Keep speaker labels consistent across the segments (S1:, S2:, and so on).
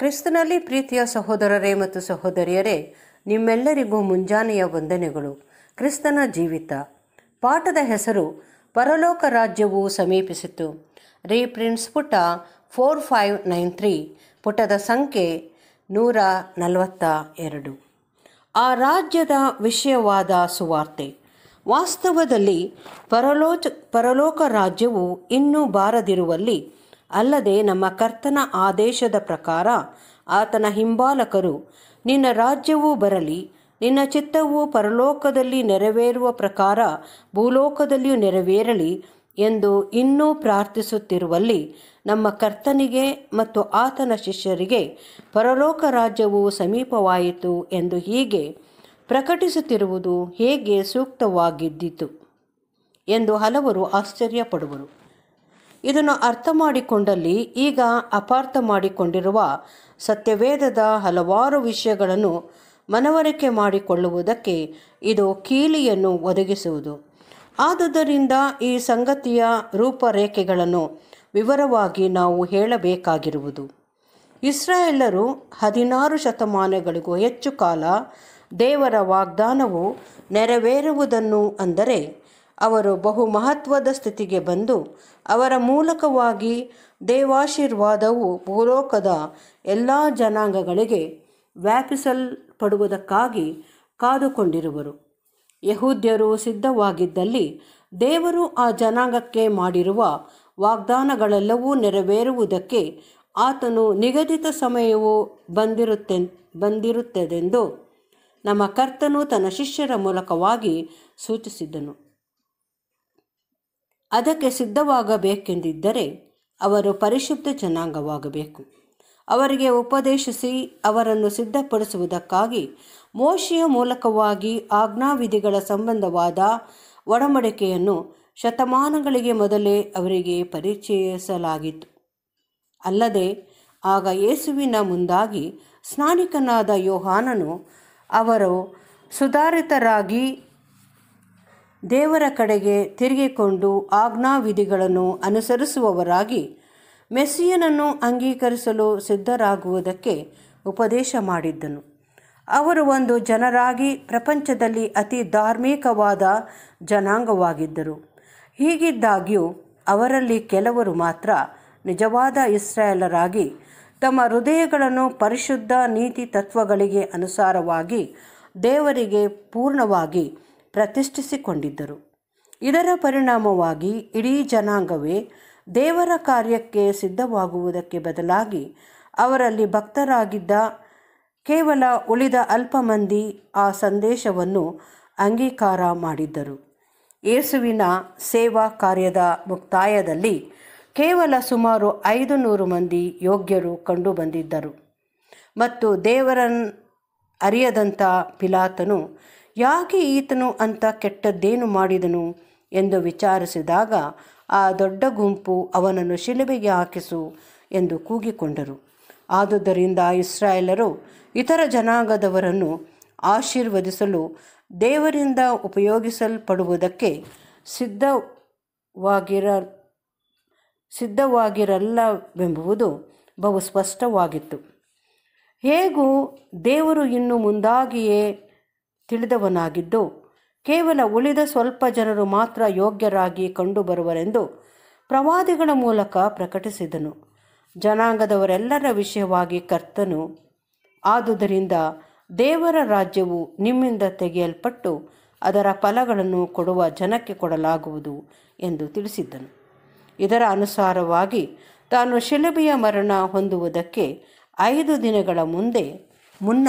S1: ಕ್ರಿಸ್ತನಲ್ಲಿ ಪ್ರೀತಿಯ ಸಹೋದರರೇ ಮತ್ತು ಸಹೋದರಿಯರೇ ನಿಮ್ಮೆಲ್ಲರಿಗೂ ಮುಂಜಾನೆಯ ವಂದನೆಗಳು ಕ್ರಿಸ್ತನ ಜೀವಿತ ಪಾಠದ ಹೆಸರು ಪರಲೋಕ ರಾಜ್ಯವು ಸಮೀಪಿಸಿತು ರೀಪ್ರಿಂಟ್ಸ್ ಪುಟ ಫೋರ್ ಫೈವ್ ನೈನ್ ತ್ರೀ ಪುಟದ ಸಂಖ್ಯೆ ನೂರ ನಲವತ್ತ ಎರಡು ಆ ರಾಜ್ಯದ ವಿಷಯವಾದ ಸುವಾರ್ತೆ ವಾಸ್ತವದಲ್ಲಿ ಪರಲೋಚ ಪರಲೋಕ ರಾಜ್ಯವು ಇನ್ನೂ ಬಾರದಿರುವಲ್ಲಿ ಅಲ್ಲದೆ ನಮ್ಮ ಕರ್ತನ ಆದೇಶದ ಪ್ರಕಾರ ಆತನ ಹಿಂಬಾಲಕರು ನಿನ್ನ ರಾಜ್ಯವೂ ಬರಲಿ ನಿನ್ನ ಚಿತ್ತವು ಪರಲೋಕದಲ್ಲಿ ನೆರವೇರುವ ಪ್ರಕಾರ ಭೂಲೋಕದಲ್ಲಿಯೂ ನೆರವೇರಲಿ ಎಂದು ಇನ್ನೂ ಪ್ರಾರ್ಥಿಸುತ್ತಿರುವಲ್ಲಿ ನಮ್ಮ ಕರ್ತನಿಗೆ ಮತ್ತು ಆತನ ಶಿಷ್ಯರಿಗೆ ಪರಲೋಕ ರಾಜ್ಯವು ಸಮೀಪವಾಯಿತು ಎಂದು ಹೀಗೆ ಪ್ರಕಟಿಸುತ್ತಿರುವುದು ಹೇಗೆ ಸೂಕ್ತವಾಗಿದ್ದಿತು ಎಂದು ಹಲವರು ಆಶ್ಚರ್ಯಪಡುವರು ಇದನ್ನು ಅರ್ಥ ಮಾಡಿಕೊಂಡಲ್ಲಿ ಈಗ ಅಪಾರ್ಥ ಮಾಡಿಕೊಂಡಿರುವ ಸತ್ಯವೇದದ ಹಲವಾರು ವಿಷಯಗಳನ್ನು ಮನವರಿಕೆ ಮಾಡಿಕೊಳ್ಳುವುದಕ್ಕೆ ಇದು ಕೀಲಿಯನ್ನು ಒದಗಿಸುವುದು ಆದುದರಿಂದ ಈ ಸಂಗತಿಯ ರೂಪರೇಖೆಗಳನ್ನು ವಿವರವಾಗಿ ನಾವು ಹೇಳಬೇಕಾಗಿರುವುದು ಇಸ್ರಾಯೇಲರು ಹದಿನಾರು ಶತಮಾನಗಳಿಗೂ ಹೆಚ್ಚು ಕಾಲ ದೇವರ ವಾಗ್ದಾನವು ನೆರವೇರುವುದನ್ನು ಅಂದರೆ ಅವರು ಬಹು ಮಹತ್ವದ ಸ್ಥಿತಿಗೆ ಬಂದು ಅವರ ಮೂಲಕವಾಗಿ ದೇವಾಶೀರ್ವಾದವು ಭೂಲೋಕದ ಎಲ್ಲ ಜನಾಂಗಗಳಿಗೆ ವ್ಯಾಪಿಸಲ್ಪಡುವುದಕ್ಕಾಗಿ ಕಾದುಕೊಂಡಿರುವರು ಯಹೂದ್ಯರು ಸಿದ್ಧವಾಗಿದ್ದಲ್ಲಿ ದೇವರು ಆ ಜನಾಂಗಕ್ಕೆ ಮಾಡಿರುವ ವಾಗ್ದಾನಗಳೆಲ್ಲವೂ ನೆರವೇರುವುದಕ್ಕೆ ಆತನು ನಿಗದಿತ ಸಮಯವು ಬಂದಿರುತ್ತೆ ಬಂದಿರುತ್ತದೆಂದು ನಮ್ಮ ಕರ್ತನು ತನ್ನ ಶಿಷ್ಯರ ಮೂಲಕವಾಗಿ ಸೂಚಿಸಿದ್ದನು ಅದಕ್ಕೆ ಸಿದ್ಧವಾಗಬೇಕೆಂದಿದ್ದರೆ ಅವರು ಪರಿಶುದ್ಧ ಜನಾಂಗವಾಗಬೇಕು ಅವರಿಗೆ ಉಪದೇಶಿಸಿ ಅವರನ್ನು ಸಿದ್ಧಪಡಿಸುವುದಕ್ಕಾಗಿ ಮೋಶಿಯ ಮೂಲಕವಾಗಿ ಆಜ್ಞಾವಿಧಿಗಳ ಸಂಬಂಧವಾದ ಒಡಂಬಡಿಕೆಯನ್ನು ಶತಮಾನಗಳಿಗೆ ಮೊದಲೇ ಅವರಿಗೆ ಪರಿಚಯಿಸಲಾಗಿತ್ತು ಅಲ್ಲದೆ ಆಗ ಯೇಸುವಿನ ಮುಂದಾಗಿ ಸ್ನಾನಿಕನಾದ ಯೋಹಾನನು ಅವರು ಸುಧಾರಿತರಾಗಿ ದೇವರ ಕಡೆಗೆ ತಿರುಗಿಕೊಂಡು ಆಜ್ಞಾವಿಧಿಗಳನ್ನು ಅನುಸರಿಸುವವರಾಗಿ ಮೆಸ್ಸಿಯನನ್ನು ಅಂಗೀಕರಿಸಲು ಸಿದ್ಧರಾಗುವುದಕ್ಕೆ ಉಪದೇಶ ಮಾಡಿದ್ದನು ಅವರು ಒಂದು ಜನರಾಗಿ ಪ್ರಪಂಚದಲ್ಲಿ ಅತಿ ಧಾರ್ಮಿಕವಾದ ಜನಾಂಗವಾಗಿದ್ದರು ಹೀಗಿದ್ದಾಗ್ಯೂ ಅವರಲ್ಲಿ ಕೆಲವರು ಮಾತ್ರ ನಿಜವಾದ ಇಸ್ರಾಯೇಲರಾಗಿ ತಮ್ಮ ಹೃದಯಗಳನ್ನು ಪರಿಶುದ್ಧ ನೀತಿ ತತ್ವಗಳಿಗೆ ಅನುಸಾರವಾಗಿ ದೇವರಿಗೆ ಪೂರ್ಣವಾಗಿ ಪ್ರತಿಷ್ಠಿಸಿಕೊಂಡಿದ್ದರು ಇದರ ಪರಿಣಾಮವಾಗಿ ಇಡೀ ಜನಾಂಗವೇ ದೇವರ ಕಾರ್ಯಕ್ಕೆ ಸಿದ್ಧವಾಗುವುದಕ್ಕೆ ಬದಲಾಗಿ ಅವರಲ್ಲಿ ಭಕ್ತರಾಗಿದ್ದ ಕೇವಲ ಉಳಿದ ಅಲ್ಪ ಮಂದಿ ಆ ಸಂದೇಶವನ್ನು ಅಂಗೀಕಾರ ಮಾಡಿದ್ದರು ಯೇಸುವಿನ ಸೇವಾ ಕಾರ್ಯದ ಮುಕ್ತಾಯದಲ್ಲಿ ಕೇವಲ ಸುಮಾರು ಐದು ನೂರು ಮಂದಿ ಯೋಗ್ಯರು ಕಂಡುಬಂದಿದ್ದರು ಮತ್ತು ದೇವರ ಅರಿಯದಂಥ ಪಿಲಾತನು ಯಾಕೆ ಈತನು ಅಂತ ಕೆಟ್ಟದ್ದೇನು ಮಾಡಿದನು ಎಂದು ವಿಚಾರಿಸಿದಾಗ ಆ ದೊಡ್ಡ ಗುಂಪು ಅವನನ್ನು ಶಿಲುಬೆಗೆ ಹಾಕಿಸು ಎಂದು ಕೂಗಿಕೊಂಡರು ಆದುದರಿಂದ ಇಸ್ರಾಯೇಲರು ಇತರ ಜನಾಂಗದವರನ್ನು ಆಶೀರ್ವದಿಸಲು ದೇವರಿಂದ ಉಪಯೋಗಿಸಲ್ಪಡುವುದಕ್ಕೆ ಸಿದ್ಧವಾಗಿರ ಸಿದ್ಧವಾಗಿರಲ್ಲವೆಂಬುವುದು ಬಹು ಸ್ಪಷ್ಟವಾಗಿತ್ತು ಹೇಗೂ ದೇವರು ಇನ್ನು ಮುಂದಾಗಿಯೇ ತಿಳಿದವನಾಗಿದ್ದು ಕೇವಲ ಉಳಿದ ಸ್ವಲ್ಪ ಜನರು ಮಾತ್ರ ಯೋಗ್ಯರಾಗಿ ಕಂಡುಬರುವರೆಂದು ಪ್ರವಾದಿಗಳ ಮೂಲಕ ಪ್ರಕಟಿಸಿದನು ಜನಾಂಗದವರೆಲ್ಲರ ವಿಷಯವಾಗಿ ಕರ್ತನು ಆದುದರಿಂದ ದೇವರ ರಾಜ್ಯವು ನಿಮ್ಮಿಂದ ತೆಗೆಯಲ್ಪಟ್ಟು ಅದರ ಫಲಗಳನ್ನು ಕೊಡುವ ಜನಕ್ಕೆ ಕೊಡಲಾಗುವುದು ಎಂದು ತಿಳಿಸಿದ್ದನು ಇದರ ಅನುಸಾರವಾಗಿ ತಾನು ಶಿಲಬಿಯ ಮರಣ ಹೊಂದುವುದಕ್ಕೆ ಐದು ದಿನಗಳ ಮುಂದೆ ಮುನ್ನ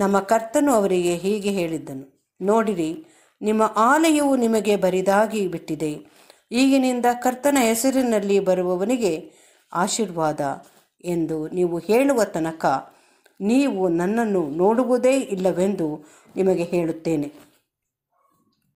S1: ನಮ್ಮ ಕರ್ತನು ಅವರಿಗೆ ಹೀಗೆ ಹೇಳಿದ್ದನು ನೋಡಿರಿ ನಿಮ್ಮ ಆಲಯವು ನಿಮಗೆ ಬರಿದಾಗಿ ಬಿಟ್ಟಿದೆ ಈಗಿನಿಂದ ಕರ್ತನ ಹೆಸರಿನಲ್ಲಿ ಬರುವವನಿಗೆ ಆಶೀರ್ವಾದ ಎಂದು ನೀವು ಹೇಳುವ ತನಕ ನೀವು ನನ್ನನ್ನು ನೋಡುವುದೇ ಇಲ್ಲವೆಂದು ನಿಮಗೆ ಹೇಳುತ್ತೇನೆ